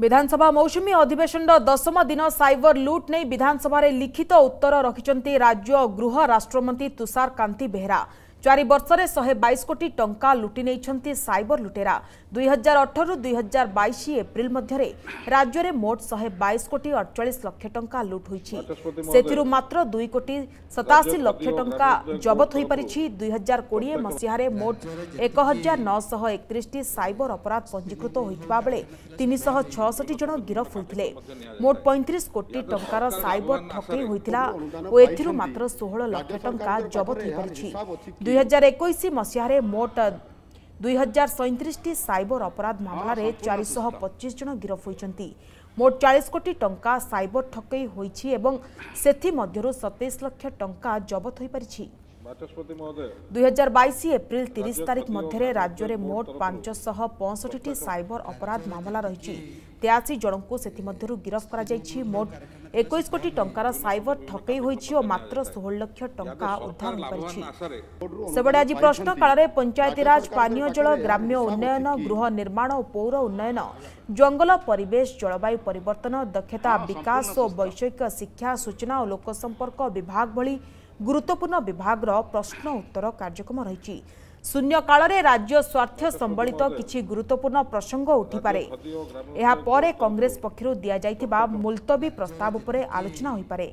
ବିଧାନସଭା ମୌସୁମୀ ଅଧିବେଶନର ଦଶମ ଦିନ ସାଇବର ଲୁଟ୍ ନେଇ ବିଧାନସଭାରେ ଲିଖିତ ଉତ୍ତର ରଖିଛନ୍ତି ରାଜ୍ୟ ଗୃହ ରାଷ୍ଟ୍ରମନ୍ତ୍ରୀ ତୁଷାର କାନ୍ତି ବେହେରା ଚାରି ବର୍ଷରେ ଶହେ ବାଇଶ କୋଟି ଟଙ୍କା ଲୁଟି ନେଇଛନ୍ତି ସାଇବର ଲୁଟେରା ଦୁଇ ହଜାର ଅଠରରୁ ଦୁଇ ହଜାର ବାଇଶ ଏପ୍ରିଲ ମଧ୍ୟରେ ରାଜ୍ୟରେ ମୋଟ ଶହେ ବାଇଶ କୋଟି ଅଡ଼ଚାଳିଶ ଲକ୍ଷ ଟଙ୍କା ଲୁଟ୍ ହୋଇଛି ସେଥିରୁ ମାତ୍ର ଦୁଇ କୋଟି ସତାଅଶୀ ଲକ୍ଷ ଟଙ୍କା ଜବତ ହୋଇପାରିଛି ଦୁଇ ହଜାର କୋଡ଼ିଏ ମସିହାରେ ମୋଟ ଏକ ହଜାର ନଅଶହ ଏକତିରିଶଟି ସାଇବର ଅପରାଧ ପଞ୍ଜୀକୃତ ହୋଇଥିବା ବେଳେ ତିନିଶହ ଛଅଷଠି ଜଣ ଗିରଫ ହୋଇଥିଲେ ମୋଟ ପଇଁତିରିଶ କୋଟି ଟଙ୍କାର ସାଇବର ଠକେଇ ହୋଇଥିଲା ଓ ଏଥିରୁ ମାତ୍ର ଷୋହଳ ଲକ୍ଷ ଟଙ୍କା ଜବତ ହୋଇପାରିଛି ଦୁଇ ହଜାର ଏକୋଇଶ ମସିହାରେ ମୋଟ ଦୁଇ ହଜାର ସଇଁତିରିଶଟି ସାଇବର ଅପରାଧ ମାମଲାରେ ଚାରିଶହ ପଚିଶ ଜଣ ଗିରଫ ହୋଇଛନ୍ତି ମୋଟ ଚାଳିଶ କୋଟି ଟଙ୍କା ସାଇବର ଠକେଇ ହୋଇଛି ଏବଂ ସେଥିମଧ୍ୟରୁ ସତେଇଶ ଲକ୍ଷ ଟଙ୍କା ଜବତ ହୋଇପାରିଛି ଦୁଇ ହଜାର ବାଇଶ ଏପ୍ରିଲ ତିରିଶ ତାରିଖ ମଧ୍ୟରେ ରାଜ୍ୟରେ ମୋଟ ପାଞ୍ଚଶହ ପଞ୍ଚଷଠିଟି ସାଇବର ଅପରାଧ ମାମଲା ରହିଛି ତେୟାଅଶୀ ଜଣଙ୍କୁ ସେଥିମଧ୍ୟରୁ ଗିରଫ କରାଯାଇଛି ମୋଟ ଏକୋଇଶ କୋଟି ଟଙ୍କାର ସାଇବର ଠକେଇ ହୋଇଛି ଓ ମାତ୍ର ଷୋହଳ ଲକ୍ଷ ଟଙ୍କା ଉଦ୍ଧାର ହୋଇପାରିଛି ସେଭଳି ଆଜି ପ୍ରଶ୍ନକାଳରେ ପଞ୍ଚାୟତିରାଜ ପାନୀୟ ଜଳ ଗ୍ରାମ୍ୟ ଉନ୍ନୟନ ଗୃହ ନିର୍ମାଣ ଓ ପୌର ଉନ୍ନୟନ ଜଙ୍ଗଲ ପରିବେଶ ଜଳବାୟୁ ପରିବର୍ତ୍ତନ ଦକ୍ଷତା ବିକାଶ ଓ ବୈଷୟିକ ଶିକ୍ଷା ସୂଚନା ଓ ଲୋକସମ୍ପର୍କ ବିଭାଗ ଭଳି ଗୁରୁତ୍ୱପୂର୍ଣ୍ଣ ବିଭାଗର ପ୍ରଶ୍ନ ଉତ୍ତର କାର୍ଯ୍ୟକ୍ରମ ରହିଛି ଶୂନ୍ୟକାଳରେ ରାଜ୍ୟ ସ୍ୱାର୍ଥ ସମ୍ବଳିତ କିଛି ଗୁରୁତ୍ୱପୂର୍ଣ୍ଣ ପ୍ରସଙ୍ଗ ଉଠିପାରେ ଏହାପରେ କଂଗ୍ରେସ ପକ୍ଷରୁ ଦିଆଯାଇଥିବା ମୁଲତବୀ ପ୍ରସ୍ତାବ ଉପରେ ଆଲୋଚନା ହୋଇପାରେ